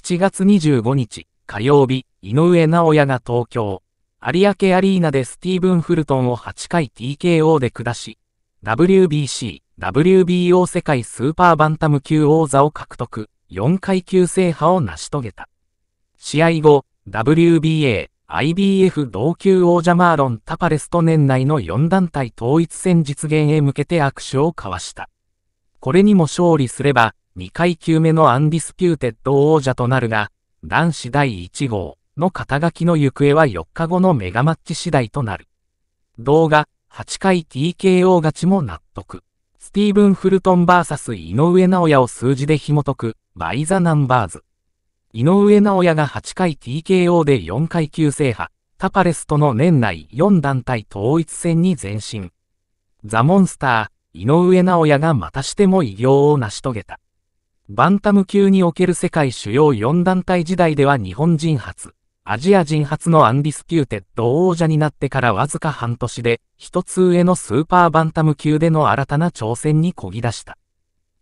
7月25日火曜日、井上尚弥が東京、有明アリーナでスティーブン・フルトンを8回 TKO で下し、WBC、WBO 世界スーパーバンタム級王座を獲得、4階級制覇を成し遂げた。試合後、WBA、IBF 同級王者マーロン・タパレスと年内の4団体統一戦実現へ向けて握手を交わした。これにも勝利すれば、2階級目のアンディスピューテッド王者となるが、男子第1号の肩書きの行方は4日後のメガマッチ次第となる。動画、8回 TKO 勝ちも納得。スティーブン・フルトン VS 井上直也を数字で紐解く、バイザ・ナンバーズ。井上直也が8回 TKO で4階級制覇、タパレスとの年内4団体統一戦に前進。ザ・モンスター、井上直也がまたしても偉業を成し遂げた。バンタム級における世界主要4団体時代では日本人初、アジア人初のアンディスキューテッド王者になってからわずか半年で、一つ上のスーパーバンタム級での新たな挑戦に漕ぎ出した。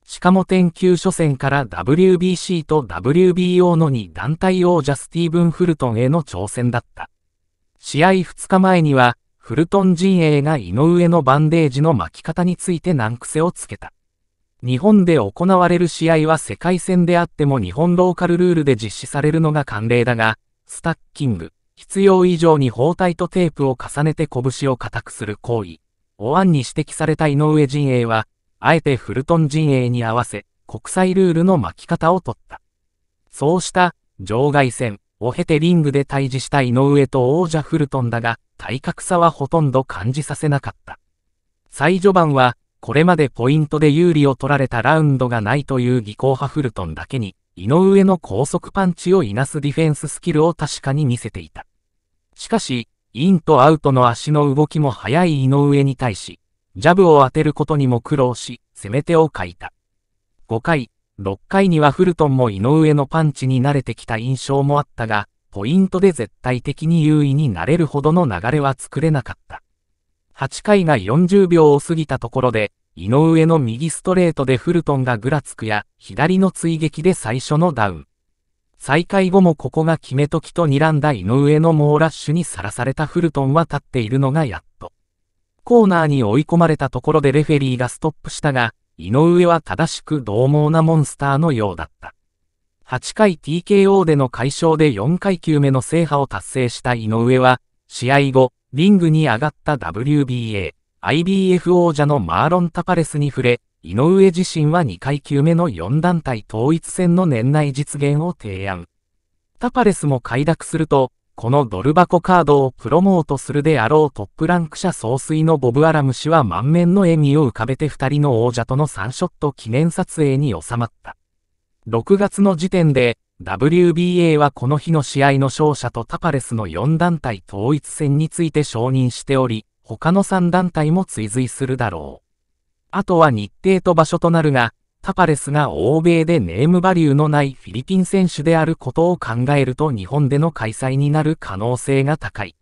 しかも天級初戦から WBC と WBO の2団体王者スティーブン・フルトンへの挑戦だった。試合2日前には、フルトン陣営が井上のバンデージの巻き方について難癖をつけた。日本で行われる試合は世界戦であっても日本ローカルルールで実施されるのが慣例だが、スタッキング、必要以上に包帯とテープを重ねて拳を固くする行為、お案に指摘された井上陣営は、あえてフルトン陣営に合わせ、国際ルールの巻き方を取った。そうした、場外戦を経てリングで対峙した井上と王者フルトンだが、体格差はほとんど感じさせなかった。最序盤は、これまでポイントで有利を取られたラウンドがないという技巧派フルトンだけに、井上の高速パンチをいなすディフェンススキルを確かに見せていた。しかし、インとアウトの足の動きも速い井上に対し、ジャブを当てることにも苦労し、攻め手を欠いた。5回、6回にはフルトンも井上のパンチに慣れてきた印象もあったが、ポイントで絶対的に優位になれるほどの流れは作れなかった。8回が40秒を過ぎたところで、井上の右ストレートでフルトンがぐらつくや、左の追撃で最初のダウン。再開後もここが決めときと睨んだ井上の猛ラッシュにさらされたフルトンは立っているのがやっと。コーナーに追い込まれたところでレフェリーがストップしたが、井上は正しく獰猛なモンスターのようだった。8回 TKO での解消で4階級目の制覇を達成した井上は、試合後、リングに上がった WBA、IBF 王者のマーロン・タパレスに触れ、井上自身は2階級目の4団体統一戦の年内実現を提案。タパレスも快諾すると、このドル箱カードをプロモートするであろうトップランク者総帥のボブ・アラム氏は満面の笑みを浮かべて2人の王者との3ショット記念撮影に収まった。6月の時点で、WBA はこの日の試合の勝者とタパレスの4団体統一戦について承認しており、他の3団体も追随するだろう。あとは日程と場所となるが、タパレスが欧米でネームバリューのないフィリピン選手であることを考えると日本での開催になる可能性が高い。